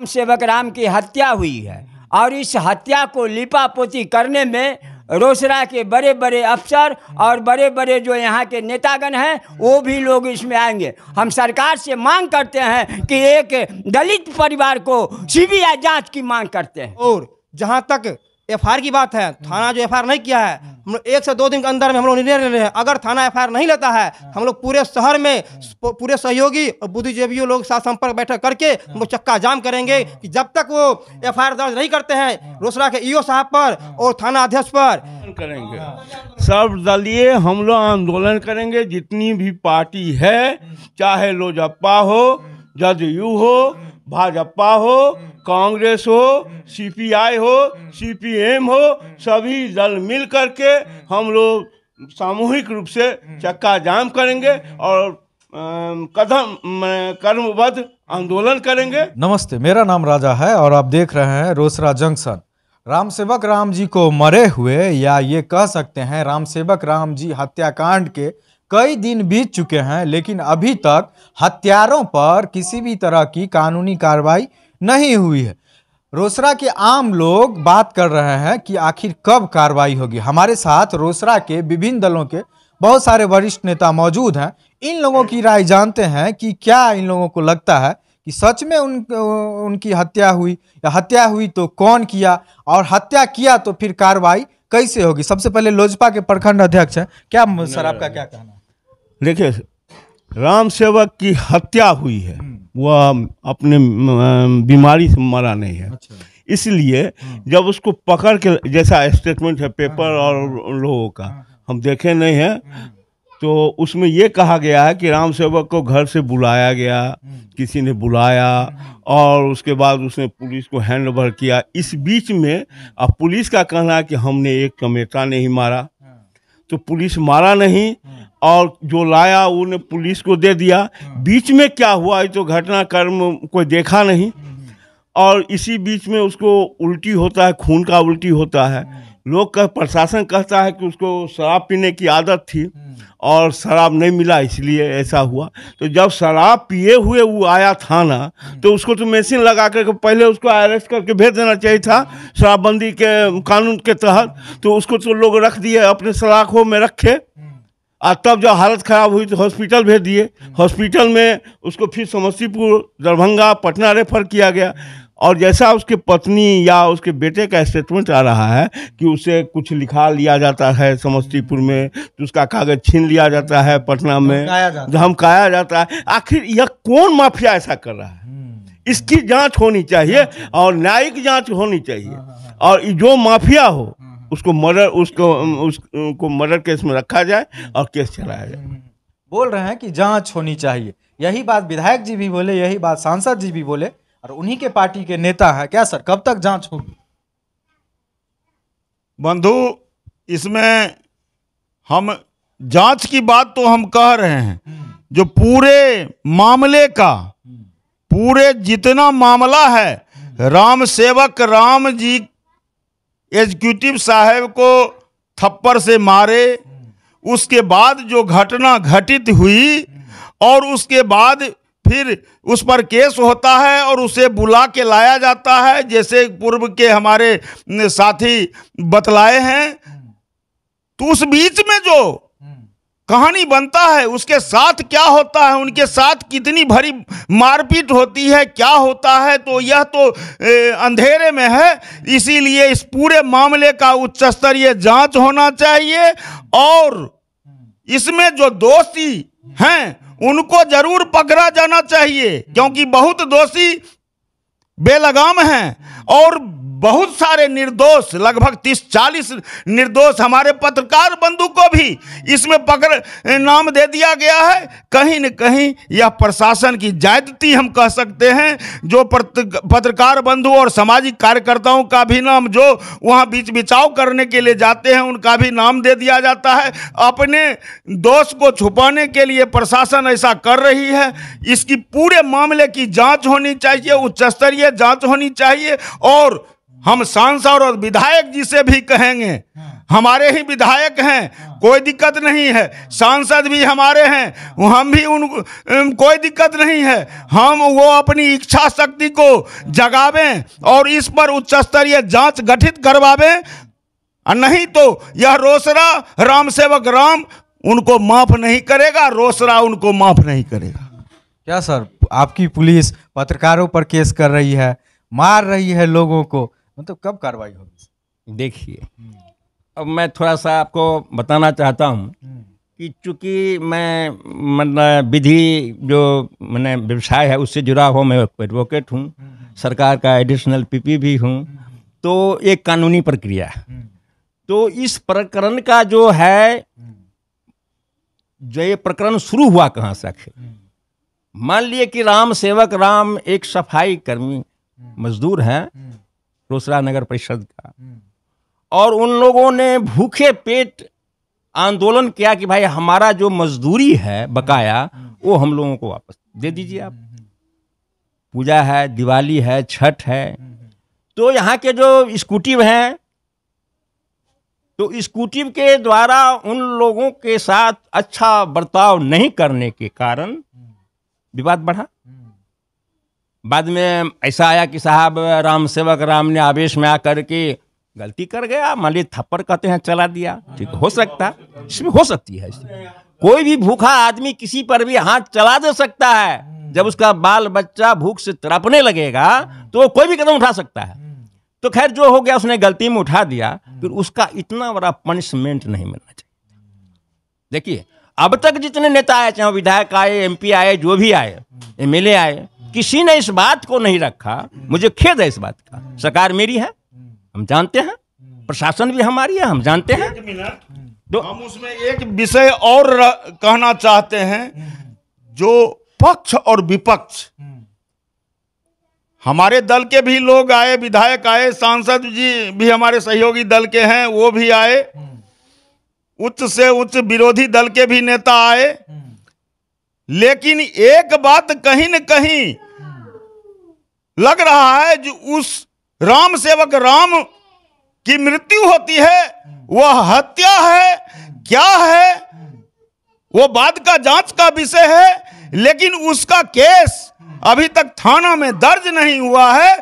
राम सेवक राम की हत्या हुई है और इस हत्या को लिपापोती करने में रोसड़ा के बड़े बड़े अफसर और बड़े बड़े जो यहाँ के नेतागण हैं वो भी लोग इसमें आएंगे हम सरकार से मांग करते हैं कि एक दलित परिवार को सीबीआई जांच की मांग करते हैं और जहाँ तक एफ की बात है थाना जो एफ नहीं किया है हम लोग एक से दो दिन के अंदर में हम लोग निर्णय ले रहे हैं अगर थाना एफ नहीं लेता है हम लोग पूरे शहर में पूरे सहयोगी और बुद्धिजीवियों लोग साथ संपर्क बैठक करके हम लोग चक्का जाम करेंगे कि जब तक वो एफ दर्ज नहीं करते हैं रोसरा के ईओ e साहब पर और थाना अध्यक्ष पर करेंगे सब दलीय हम लोग आंदोलन करेंगे जितनी भी पार्टी है चाहे लोजपा हो जदयू हो भाजपा हो हम्म। कांग्रेस हो हम्म। सीपीआई हो हम्म। सीपीएम हो सभी दल मिल करके हम लोग सामूहिक रूप से चक्का जाम करेंगे और कदम कर्मबद्ध आंदोलन करेंगे नमस्ते मेरा नाम राजा है और आप देख रहे हैं रोसरा जंक्शन राम सेवक राम जी को मरे हुए या ये कह सकते हैं राम सेवक राम जी हत्याकांड के कई दिन बीत चुके हैं लेकिन अभी तक हत्यारों पर किसी भी तरह की कानूनी कार्रवाई नहीं हुई है रोसरा के आम लोग बात कर रहे हैं कि आखिर कब कार्रवाई होगी हमारे साथ रोसरा के विभिन्न दलों के बहुत सारे वरिष्ठ नेता मौजूद हैं इन लोगों की राय जानते हैं कि क्या इन लोगों को लगता है कि सच में उन उनकी हत्या हुई या हत्या हुई तो कौन किया और हत्या किया तो फिर कार्रवाई कैसे होगी सबसे पहले लोजपा के प्रखंड अध्यक्ष हैं क्या सर आपका क्या कहना है देखिए राम सेवक की हत्या हुई है हम्म। वह अपने बीमारी से मरा नहीं है अच्छा। इसलिए हम्म। जब उसको पकड़ के जैसा स्टेटमेंट है पेपर हाँ, हाँ, और हाँ। लोगों का हम देखे नहीं हैं हम्म। तो उसमें ये कहा गया है कि राम सेवक को घर से बुलाया गया किसी ने बुलाया और उसके बाद उसने पुलिस को हैंड ओवर किया इस बीच में अब पुलिस का कहना है कि हमने एक कमेटा नहीं मारा तो पुलिस मारा नहीं और जो लाया उन्हें पुलिस को दे दिया हाँ। बीच में क्या हुआ ये तो घटनाक्रम कोई देखा नहीं हम्म। और इसी बीच में उसको उल्टी होता है खून का उल्टी होता है हाँ। लोग का प्रशासन कहता है कि उसको शराब पीने की आदत थी हाँ। और शराब नहीं मिला इसलिए ऐसा हुआ तो जब शराब पिए हुए वो आया थाना तो उसको तो मशीन लगा करके पहले उसको अरेस्ट करके भेज देना चाहिए था शराबबंदी के कानून के तहत तो उसको तो लोग रख दिए अपने सलाखों में रखे और तब जब हालत ख़राब हुई तो हॉस्पिटल भेज दिए हॉस्पिटल में उसको फिर समस्तीपुर दरभंगा पटना रेफर किया गया और जैसा उसके पत्नी या उसके बेटे का स्टेटमेंट आ रहा है कि उसे कुछ लिखा लिया जाता है समस्तीपुर में तो उसका कागज छीन लिया जाता है पटना में धमकाया जाता है आखिर यह कौन माफिया ऐसा कर रहा है हम्म। इसकी जांच होनी चाहिए और न्यायिक जांच होनी चाहिए हाँ, हाँ, हाँ। और जो माफिया हो उसको मर्डर उसको उसको मर्डर केस में रखा जाए और केस चलाया जाए हम्म, बोल रहे हैं कि जांच होनी चाहिए यही बात विधायक जी भी बोले यही बात सांसद जी भी बोले और उन्हीं के पार्टी के नेता हैं क्या सर कब तक जांच होगी बंधु इसमें हम जांच की बात तो हम कह रहे हैं हम्म। जो पूरे मामले का हम्म। पूरे जितना मामला है राम सेवक राम जी एग्जीक्यूटिव साहब को थप्पड़ से मारे उसके बाद जो घटना घटित हुई और उसके बाद फिर उस पर केस होता है और उसे बुला के लाया जाता है जैसे पूर्व के हमारे साथी बतलाए हैं तो उस बीच में जो कहानी बनता है उसके साथ क्या होता है उनके साथ कितनी भरी मारपीट होती है क्या होता है तो यह तो ए, अंधेरे में है इसीलिए इस पूरे मामले का उच्च स्तरीय जांच होना चाहिए और इसमें जो दोषी हैं उनको जरूर पकड़ा जाना चाहिए क्योंकि बहुत दोषी बेलगाम हैं और बहुत सारे निर्दोष लगभग तीस चालीस निर्दोष हमारे पत्रकार बंधु को भी इसमें पकड़ नाम दे दिया गया है कहीं न कहीं यह प्रशासन की जायदती हम कह सकते हैं जो पत्रकार बंधु और सामाजिक कार्यकर्ताओं का भी नाम जो वहाँ बीच बिचाव करने के लिए जाते हैं उनका भी नाम दे दिया जाता है अपने दोष को छुपाने के लिए प्रशासन ऐसा कर रही है इसकी पूरे मामले की जाँच होनी चाहिए उच्च स्तरीय जाँच होनी चाहिए और हम सांसद और विधायक जी से भी कहेंगे हाँ। हमारे ही विधायक हैं हाँ। कोई दिक्कत नहीं है सांसद भी हमारे हैं हम भी उन कोई दिक्कत नहीं है हम वो अपनी इच्छा शक्ति को जगावें और इस पर उच्च स्तरीय जांच गठित करवावें नहीं तो यह रोसरा राम सेवक राम उनको माफ नहीं करेगा रोसरा उनको माफ नहीं करेगा क्या सर आपकी पुलिस पत्रकारों पर केस कर रही है मार रही है लोगों को मतलब कब कार्रवाई होगी देखिए हम्म। अब मैं थोड़ा सा आपको बताना चाहता हूँ हम्म। कि चूंकि मैं मतलब विधि जो मैंने व्यवसाय है उससे जुड़ा हुआ मैं एडवोकेट हूँ हम्म, सरकार का एडिशनल पीपी भी हूँ तो एक कानूनी प्रक्रिया है तो इस प्रकरण का जो है जो ये प्रकरण शुरू हुआ कहाँ से आखिर मान लिए कि राम सेवक राम एक सफाई कर्मी मजदूर हैं रोसड़ा नगर परिषद का हम्म। और उन लोगों ने भूखे पेट आंदोलन किया कि भाई हमारा जो मजदूरी है बकाया हम्म। वो हम लोगों को वापस दे दीजिए आप हम्म। पूजा है दिवाली है छठ है तो यहाँ के जो स्कूटी हैं तो स्कूटी के द्वारा उन लोगों के साथ अच्छा बर्ताव नहीं करने के कारण विवाद बढ़ा बाद में ऐसा आया कि साहब राम सेवक राम ने आवेश में आकर के गलती कर गया मान ली थप्पड़ कहते हैं चला दिया ठीक हो सकता इसमें हो सकती है इसमें कोई भी भूखा आदमी किसी पर भी हाथ चला दे सकता है जब उसका बाल बच्चा भूख से तड़पने लगेगा तो वो कोई भी कदम उठा सकता है तो खैर जो हो गया उसने गलती में उठा दिया फिर उसका इतना बड़ा पनिशमेंट नहीं मिलना चाहिए देखिए अब तक जितने नेता आए चाहे विधायक आए एमपी आए जो भी आए एमएलए आए किसी ने इस बात को नहीं रखा मुझे खेद है इस बात का सरकार मेरी है हम जानते हैं प्रशासन भी हमारी है हम जानते हैं तो हम उसमें एक विषय और कहना चाहते हैं जो पक्ष और विपक्ष हमारे दल के भी लोग आए विधायक आए सांसद जी भी हमारे सहयोगी दल के हैं वो भी आए उच्च से उच्च विरोधी दल के भी नेता आए लेकिन एक बात कहीं न कहीं लग रहा है जो उस राम सेवक राम की मृत्यु होती है वह हत्या है क्या है वो बाद का जांच का विषय है लेकिन उसका केस अभी तक थाना में दर्ज नहीं हुआ है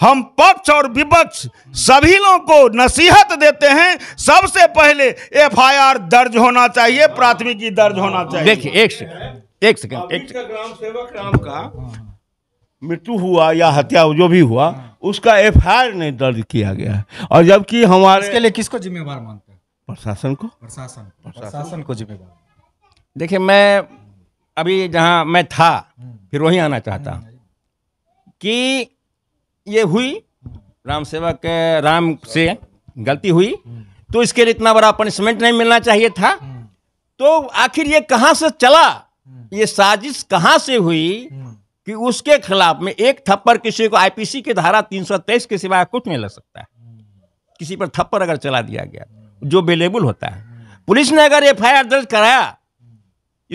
हम पक्ष और विपक्ष सभी लोगों को नसीहत देते हैं सबसे पहले एफआईआर दर्ज होना चाहिए प्राथमिकी दर्ज होना चाहिए देखिए एक सेकंड एक सेकंड एक ग्राम सेवक राम का हाँ। मृत्यु हुआ या हत्या जो भी हुआ हाँ। उसका एफ नहीं दर्ज किया गया और जबकि हमारे इसके लिए किसको जिम्मेवार मानते हैं प्रशासन को प्रशासन प्रशासन को जिम्मेवार देखिए मैं अभी जहां मैं था हाँ। फिर वही आना चाहता कि ये हुई राम सेवक राम से गलती हुई तो इसके लिए इतना बड़ा पनिशमेंट नहीं मिलना चाहिए था तो आखिर ये कहाँ से चला ये साजिश कहां से हुई कि उसके खिलाफ में एक थप्पड़ किसी को आईपीसी की धारा 323 के सिवाय कुछ नहीं लग सकता है किसी पर थप्पड़ अगर चला दिया गया जो अवेलेबल होता है पुलिस ने अगर एफ दर्ज कराया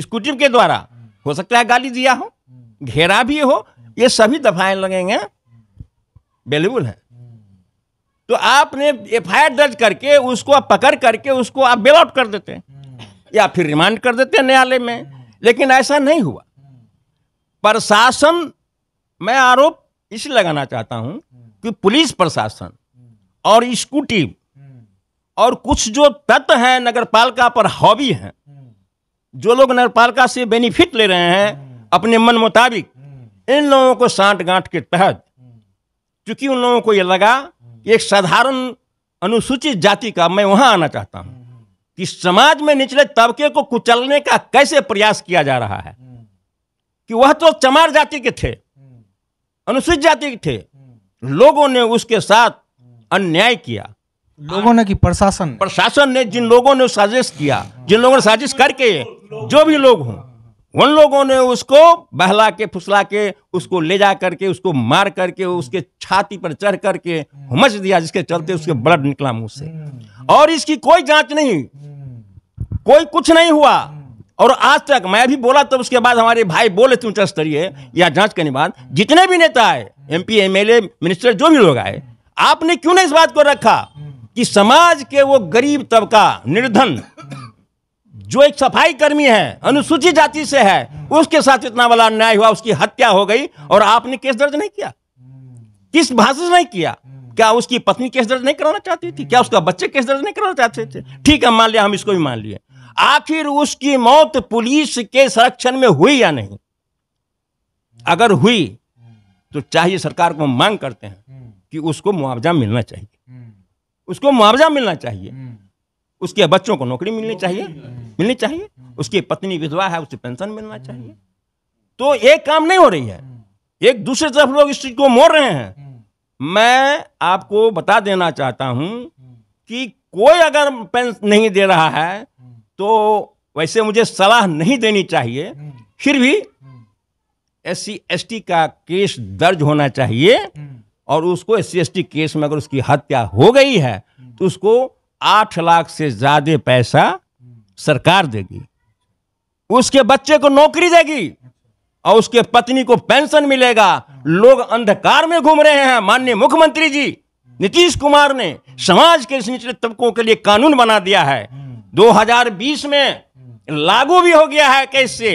स्कूटी के द्वारा हो सकता है गाली दिया हो घेरा भी हो ये सभी दफाएं लगेंगे अवेलेबल है तो आपने एफ दर्ज करके उसको आप पकड़ करके उसको आप बेल आउट कर देते हैं या फिर रिमांड कर देते हैं न्यायालय में लेकिन ऐसा नहीं हुआ प्रशासन मैं आरोप इसलिए लगाना चाहता हूं कि पुलिस प्रशासन और स्कूटी और कुछ जो तत्व हैं नगरपालिका पर हॉबी हैं जो लोग नगरपालिका से बेनिफिट ले रहे हैं अपने मन मुताबिक इन लोगों को सांठ गांठ के तहत चूंकि उन लोगों को यह लगा एक साधारण अनुसूचित जाति का मैं वहां आना चाहता हूं कि समाज में निचले तबके को कुचलने का कैसे प्रयास किया जा रहा है हम्म। कि वह तो चमार जाति के थे हम्म। अनुसूचित जाति के थे हम्म। लोगों ने उसके साथ अन्याय किया लोगों ने कि प्रशासन प्रशासन ने जिन लोगों ने साजिश किया जिन लोगों ने साजिश करके जो भी लोग हों उन लोगों ने उसको बहला के फुसला के उसको ले जा करके उसको मार करके उसके छाती पर चढ़ करके मच दिया जिसके चलते उसके ब्लड निकला मुंह से और इसकी कोई जांच नहीं कोई कुछ नहीं हुआ और आज तक मैं भी बोला तो उसके बाद हमारे भाई बोले थे उच्च स्तरीय या जांच करने बाद जितने भी नेता आए एम पी मिनिस्टर जो भी लोग आए आपने क्यों नहीं इस बात को रखा कि समाज के वो गरीब तबका निर्धन जो एक सफाई कर्मी है अनुसूचित जाति से है उसके साथ इतना बड़ा अन्याय हुआ उसकी हत्या हो गई और आपने केस दर्ज नहीं किया किस भाषा से नहीं किया क्या उसकी पत्नी केस दर्ज नहीं कराना चाहती थी क्या उसका बच्चे केस दर्ज नहीं कराना चाहते थे ठीक है मान लिया हम इसको भी मान लिया आखिर उसकी मौत पुलिस के संरक्षण में हुई या नहीं अगर हुई तो चाहिए सरकार को हम मांग करते हैं कि उसको मुआवजा मिलना चाहिए उसको मुआवजा मिलना चाहिए उसके बच्चों को नौकरी मिलनी चाहिए मिलनी चाहिए उसकी पत्नी विधवा है उसे पेंशन मिलना चाहिए तो एक काम नहीं हो रही है एक दूसरे तरफ लोग इस चीज को मोड़ रहे हैं मैं आपको बता देना चाहता हूं कि कोई अगर पेंशन नहीं दे रहा है तो वैसे मुझे सलाह नहीं देनी चाहिए हम्म। फिर भी एस हम्म। सी का केस दर्ज होना चाहिए हम्म। और उसको एस सी केस में अगर उसकी हत्या हो गई है तो उसको आठ लाख से ज़्यादा पैसा सरकार देगी उसके बच्चे को नौकरी देगी अच्छा। और उसके पत्नी को पेंशन मिलेगा हाँ। लोग अंधकार में घूम रहे हैं माननीय मुख्यमंत्री जी नीतीश कुमार ने समाज के निचले तबकों के लिए कानून बना दिया है 2020 में लागू भी हो गया है इक्कीस से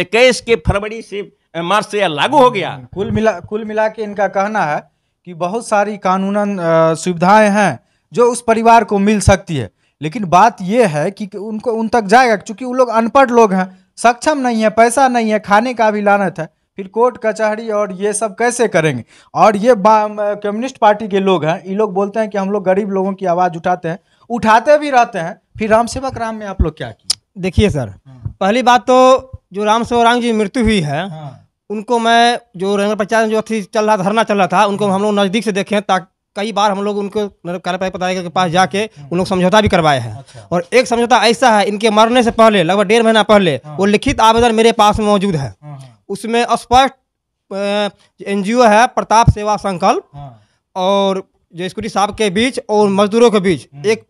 इक्कीस के फरवरी से मार्च से यह लागू हो गया कुल मिला कुल मिला के इनका कहना है कि बहुत सारी कानूनन सुविधाएं हैं जो उस परिवार को मिल सकती है लेकिन बात यह है कि उनको उन तक जाएगा क्योंकि वो लोग अनपढ़ लोग हैं सक्षम नहीं है पैसा नहीं है खाने का भी लानत है फिर कोर्ट कचहरी और ये सब कैसे करेंगे और ये कम्युनिस्ट पार्टी के लोग हैं ये लोग बोलते हैं कि हम लोग गरीब लोगों की आवाज़ उठाते हैं उठाते भी रहते हैं फिर राम सेवक राम में आप लोग क्या किए देखिए सर हाँ। पहली बात तो जो राम राम जी मृत्यु हुई है हाँ। उनको मैं जो रंग प्रचार जो अथी चल रहा धरना चल रहा था उनको हाँ। हम लोग नज़दीक से देखे ताकि कई बार हम लोग उनको पदाधिकारी के पास जाके उन लोग समझौता भी करवाए हैं अच्छा। और एक समझौता ऐसा है इनके मरने से पहले लगभग डेढ़ महीना पहले वो लिखित आवेदन मेरे पास मौजूद है उसमें स्पष्ट एन है प्रताप सेवा संकल्प और जो स्कूटी साहब के बीच और मजदूरों के बीच एक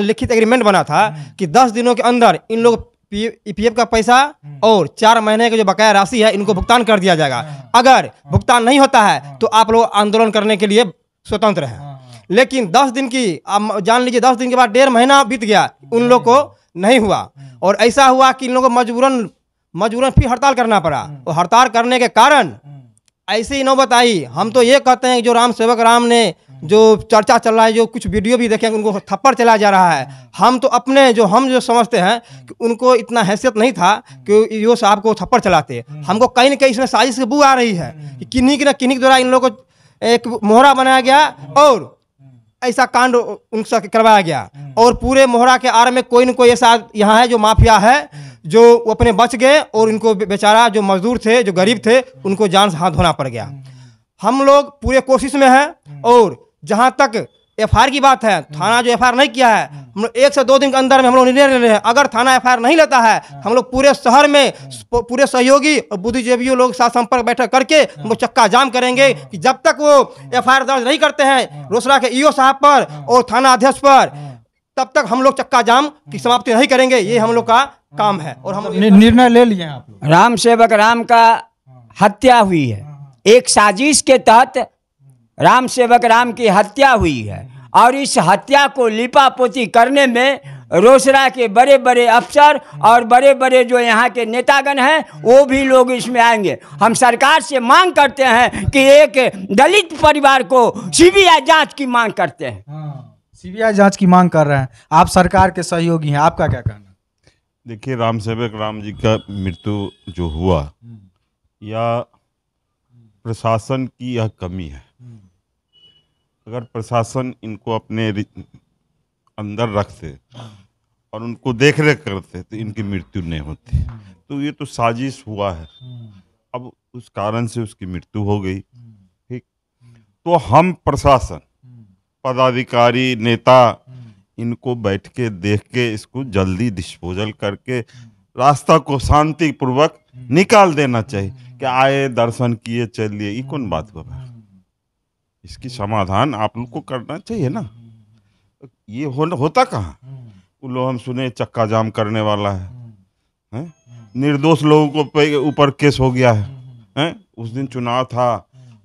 लिखित एग्रीमेंट बना था हम्म। कि दस दिनों के अंदर इन लोग ईपीएफ e का पैसा हम्म। और चार महीने का जो बकाया राशि है इनको हम्म। भुगतान कर दिया जाएगा हाँ। अगर हाँ। भुगतान नहीं होता है हाँ। तो आप लोग आंदोलन करने के लिए स्वतंत्र हैं लेकिन दस दिन की आप जान लीजिए दस दिन के बाद डेढ़ महीना बीत गया उन लोग को नहीं हुआ और ऐसा हुआ कि इन लोगों को मजबूरन मजबूरन फिर हड़ताल करना पड़ा और हड़ताल करने के कारण ऐसी ही नौबत आई हम तो ये कहते हैं कि जो राम सेवक राम ने जो चर्चा चल रहा है जो कुछ वीडियो भी देखेंगे उनको थप्पड़ चला जा रहा है हम तो अपने जो हम जो समझते हैं कि उनको इतना हैसियत नहीं था कि यो साहब को थप्पड़ चलाते हमको कहीं ना कहीं इसमें साजिश की बू आ रही है कि किन्हीं की ना किन्हीं के द्वारा इन लोगों को एक मोहरा बनाया गया और ऐसा कांड उनसे करवाया गया और पूरे मोहरा के आर में कोई ना कोई ऐसा यहाँ है जो माफिया है जो अपने बच गए और इनको बेचारा जो मजदूर थे जो गरीब थे उनको जान से हाथ धोना पड़ गया हम लोग पूरे कोशिश में हैं और जहाँ तक एफ की बात है थाना जो एफ नहीं किया है हम्म। हम लोग एक से दो दिन के अंदर में हम लोग निर्णय ले रहे हैं अगर थाना एफ नहीं लेता है हाँ। हम लोग पूरे शहर में हाँ। पूरे सहयोगी और बुद्धिजीवियों लोग साथ संपर्क बैठक करके हाँ। हम लोग चक्का जाम करेंगे कि जब तक वो एफ दर्ज नहीं करते हैं रोसड़ा के ईओ e साहब पर और थाना अध्यक्ष पर तब तक हम लोग चक्का जाम की समाप्ति नहीं करेंगे ये हम लोग का काम है और हम निर्णय ले लिए राम सेवक राम का हत्या हुई है एक साजिश के तहत राम सेवक राम की हत्या हुई है और इस हत्या को लिपापोती करने में रोसरा के बड़े बड़े अफसर और बड़े बड़े जो यहाँ के नेतागण हैं वो भी लोग इसमें आएंगे हम सरकार से मांग करते हैं कि एक दलित परिवार को सीबीआई जांच की मांग करते हैं हाँ, सीबीआई जांच की मांग कर रहे हैं आप सरकार के सहयोगी हैं आपका क्या कहना देखिए राम सेवक राम जी का मृत्यु जो हुआ हम्म। या प्रशासन की यह कमी है अगर प्रशासन इनको अपने अंदर रखते और उनको देख रेख करते तो इनकी मृत्यु नहीं होती तो ये तो साजिश हुआ है अब उस कारण से उसकी मृत्यु हो गई ठीक तो हम प्रशासन पदाधिकारी नेता इनको बैठ के देख के इसको जल्दी डिस्पोजल करके रास्ता को शांतिपूर्वक निकाल देना चाहिए कि आए दर्शन किए चलिए ये कौन बात हुआ इसकी समाधान आप लोग को करना चाहिए ना ये हो, होता कहाँ वो लोग हम सुने चक्का जाम करने वाला है, है? निर्दोष लोगों को ऊपर केस हो गया है, है? उस दिन चुनाव था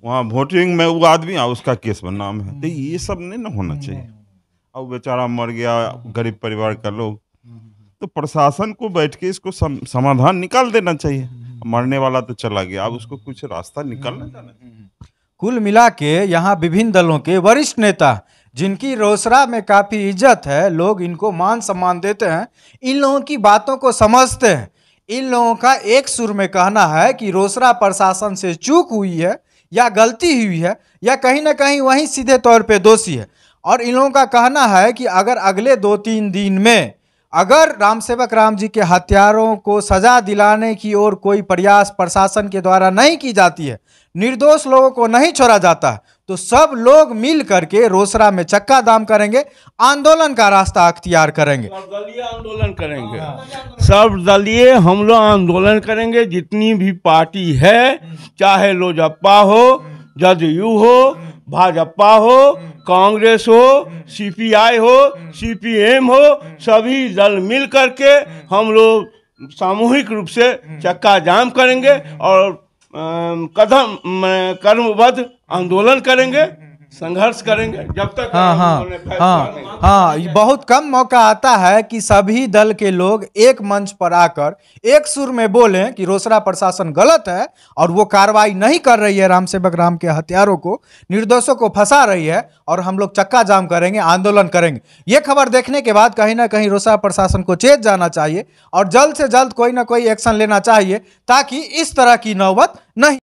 वहाँ वोटिंग में वो आदमी आ उसका केस बदनाम है तो ये सब नहीं ना होना चाहिए अब बेचारा मर गया गरीब परिवार का लोग तो प्रशासन को बैठ के इसको सम, समाधान निकाल देना चाहिए मरने वाला तो चला गया अब उसको कुछ रास्ता निकालना जाना चाहिए कुल मिला के यहाँ विभिन्न दलों के वरिष्ठ नेता जिनकी रोसरा में काफ़ी इज्जत है लोग इनको मान सम्मान देते हैं इन लोगों की बातों को समझते हैं इन लोगों का एक सुर में कहना है कि रोसरा प्रशासन से चूक हुई है या गलती हुई है या कहीं ना कहीं वहीं सीधे तौर पे दोषी है और इन लोगों का कहना है कि अगर अगले दो तीन दिन में अगर राम सेवक राम जी के हत्यारों को सजा दिलाने की ओर कोई प्रयास प्रशासन के द्वारा नहीं की जाती है निर्दोष लोगों को नहीं छोड़ा जाता है तो सब लोग मिल करके रोसरा में चक्का दाम करेंगे आंदोलन का रास्ता अख्तियार करेंगे सब दलीय आंदोलन करेंगे सब दलीय हम लोग आंदोलन करेंगे जितनी भी पार्टी है चाहे लोजपा हो जदयू हो भाजपा हो हम्म। कांग्रेस हो हम्म। सीपीआई हो हम्म। सीपीएम हो सभी दल मिल करके हम लोग सामूहिक रूप से चक्का जाम करेंगे और कदम कर्मबद्ध आंदोलन करेंगे संघर्ष करेंगे जब तक हाँ हाँ हाँ हाँ बहुत कम मौका आता है कि सभी दल के लोग एक मंच पर आकर एक सुर में बोले कि रोसरा प्रशासन गलत है और वो कार्रवाई नहीं कर रही है राम सेवक राम के हथियारों को निर्दोषों को फंसा रही है और हम लोग चक्का जाम करेंगे आंदोलन करेंगे ये खबर देखने के बाद कहीं ना कहीं रोसड़ा प्रशासन को चेत जाना चाहिए और जल्द से जल्द कोई ना कोई एक्शन लेना चाहिए ताकि इस तरह की नौबत नहीं